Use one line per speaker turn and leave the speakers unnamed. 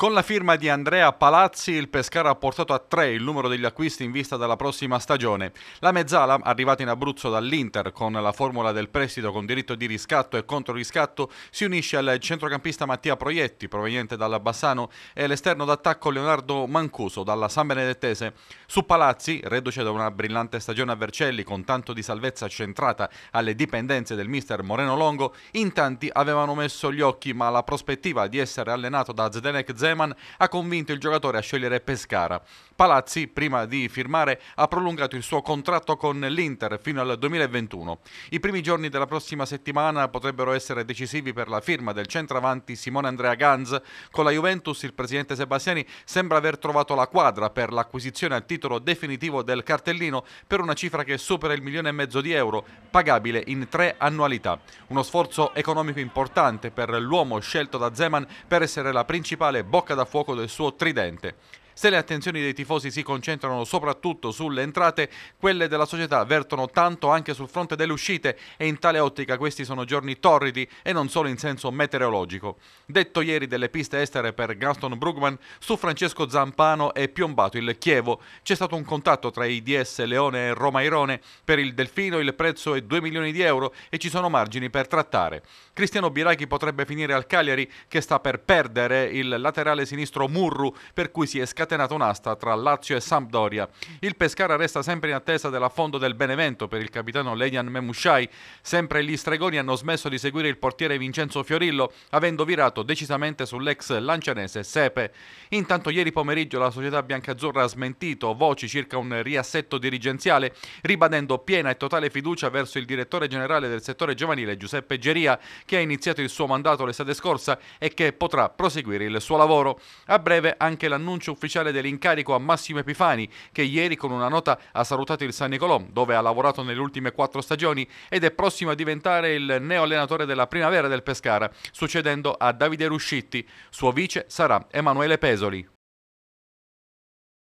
Con la firma di Andrea Palazzi il Pescara ha portato a tre il numero degli acquisti in vista della prossima stagione. La mezzala, arrivata in Abruzzo dall'Inter con la formula del prestito con diritto di riscatto e controriscatto, si unisce al centrocampista Mattia Proietti, proveniente dalla Bassano, e all'esterno d'attacco Leonardo Mancuso, dalla San Benedettese. Su Palazzi, reduce da una brillante stagione a Vercelli con tanto di salvezza centrata alle dipendenze del mister Moreno Longo, in tanti avevano messo gli occhi, ma la prospettiva di essere allenato da Zdenek Zdenek Zeman ha convinto il giocatore a scegliere Pescara. Palazzi, prima di firmare, ha prolungato il suo contratto con l'Inter fino al 2021. I primi giorni della prossima settimana potrebbero essere decisivi per la firma del centravanti Simone Andrea Ganz. Con la Juventus il presidente Sebastiani sembra aver trovato la quadra per l'acquisizione al titolo definitivo del cartellino per una cifra che supera il milione e mezzo di euro, pagabile in tre annualità. Uno sforzo economico importante per l'uomo scelto da Zeman per essere la principale bomba bocca da fuoco del suo tridente. Se le attenzioni dei tifosi si concentrano soprattutto sulle entrate, quelle della società vertono tanto anche sul fronte delle uscite e in tale ottica questi sono giorni torridi e non solo in senso meteorologico. Detto ieri delle piste estere per Gaston Brugman, su Francesco Zampano è piombato il Chievo. C'è stato un contatto tra i DS Leone e Roma Irone. Per il Delfino il prezzo è 2 milioni di euro e ci sono margini per trattare. Cristiano Birachi potrebbe finire al Cagliari che sta per perdere il laterale sinistro Murru per cui si è scattato scatenato un'asta tra Lazio e Sampdoria. Il Pescara resta sempre in attesa dell'affondo del Benevento per il capitano Lenian Memushai. Sempre gli stregoni hanno smesso di seguire il portiere Vincenzo Fiorillo, avendo virato decisamente sull'ex lancianese Sepe. Intanto ieri pomeriggio la società biancazzurra ha smentito voci circa un riassetto dirigenziale, ribadendo piena e totale fiducia verso il direttore generale del settore giovanile Giuseppe Geria, che ha iniziato il suo mandato l'estate scorsa e che potrà proseguire il suo lavoro. A breve anche l'annuncio ufficiale ufficiale dell'incarico a Massimo Epifani, che ieri con una nota ha salutato il San Nicolò, dove ha lavorato nelle ultime quattro stagioni ed è prossimo a diventare il neo allenatore della primavera del Pescara, succedendo a Davide Ruscitti. Suo vice sarà Emanuele Pesoli.